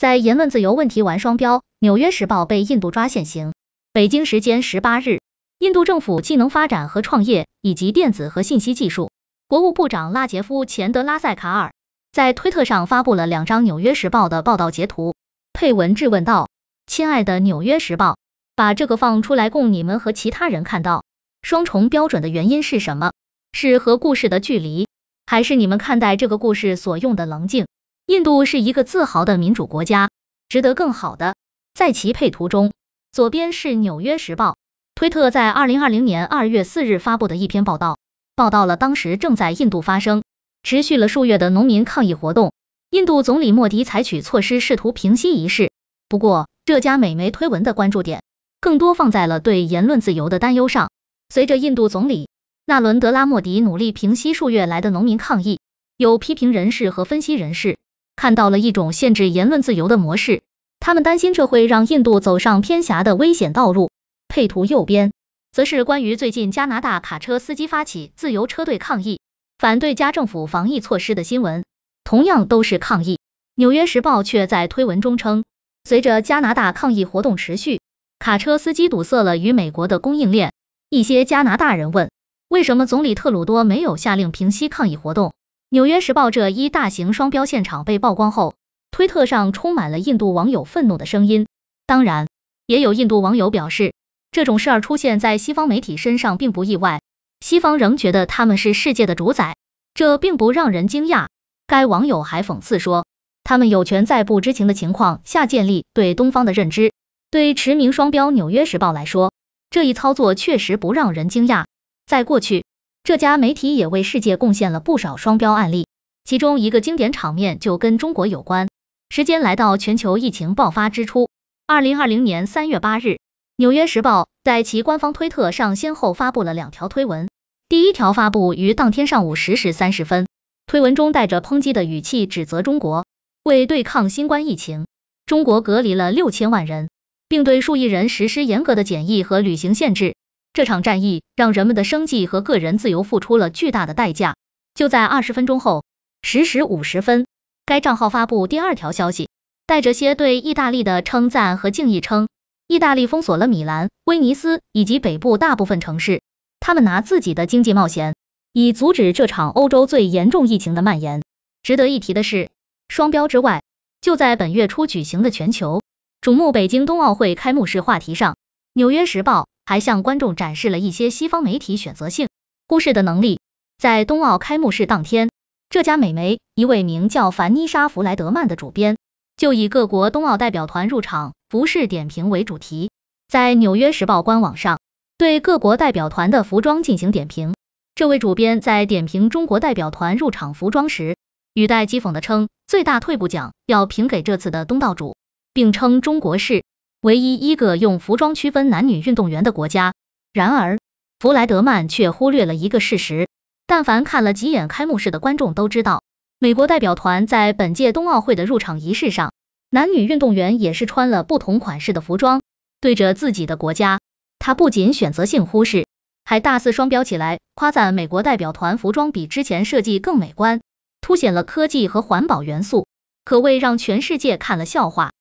在言论自由问题玩双标，纽约时报被印度抓现行。北京时间十八日，印度政府技能发展和创业以及电子和信息技术国务部长拉杰夫·钱德拉塞卡尔在推特上发布了两张纽约时报的报道截图，配文质问道：亲爱的纽约时报，把这个放出来供你们和其他人看到，双重标准的原因是什么？是和故事的距离，还是你们看待这个故事所用的棱镜？印度是一个自豪的民主国家，值得更好的。在其配图中，左边是《纽约时报》推特在二零二零年二月四日发布的一篇报道，报道了当时正在印度发生、持续了数月的农民抗议活动。印度总理莫迪采取措施试图平息一事。不过，这家美媒推文的关注点更多放在了对言论自由的担忧上。随着印度总理纳伦德拉·莫迪努力平息数月来的农民抗议，有批评人士和分析人士。看到了一种限制言论自由的模式，他们担心这会让印度走上偏狭的危险道路。配图右边则是关于最近加拿大卡车司机发起自由车队抗议，反对加政府防疫措施的新闻，同样都是抗议。纽约时报却在推文中称，随着加拿大抗议活动持续，卡车司机堵塞了与美国的供应链。一些加拿大人问，为什么总理特鲁多没有下令平息抗议活动？《纽约时报》这一大型双标现场被曝光后，推特上充满了印度网友愤怒的声音。当然，也有印度网友表示，这种事儿出现在西方媒体身上并不意外。西方仍觉得他们是世界的主宰，这并不让人惊讶。该网友还讽刺说，他们有权在不知情的情况下建立对东方的认知。对驰名双标《纽约时报》来说，这一操作确实不让人惊讶。在过去，这家媒体也为世界贡献了不少双标案例，其中一个经典场面就跟中国有关。时间来到全球疫情爆发之初，二零二零年三月八日，纽约时报在其官方推特上先后发布了两条推文。第一条发布于当天上午十时三十分，推文中带着抨击的语气指责中国，为对抗新冠疫情，中国隔离了六千万人，并对数亿人实施严格的检疫和旅行限制。这场战役让人们的生计和个人自由付出了巨大的代价。就在二十分钟后，十时五十分，该账号发布第二条消息，带着些对意大利的称赞和敬意，称意大利封锁了米兰、威尼斯以及北部大部分城市，他们拿自己的经济冒险，以阻止这场欧洲最严重疫情的蔓延。值得一提的是，双标之外，就在本月初举行的全球瞩目北京冬奥会开幕式话题上。《纽约时报》还向观众展示了一些西方媒体选择性忽视的能力。在冬奥开幕式当天，这家美媒一位名叫凡妮莎·弗莱德曼的主编就以各国冬奥代表团入场服饰点评为主题，在《纽约时报》官网上对各国代表团的服装进行点评。这位主编在点评中国代表团入场服装时，语带讥讽的称：“最大退步奖要评给这次的东道主，并称中国是。”唯一一个用服装区分男女运动员的国家，然而弗莱德曼却忽略了一个事实：但凡看了几眼开幕式的观众都知道，美国代表团在本届冬奥会的入场仪式上，男女运动员也是穿了不同款式的服装，对着自己的国家。他不仅选择性忽视，还大肆双标起来，夸赞美国代表团服装比之前设计更美观，凸显了科技和环保元素，可谓让全世界看了笑话。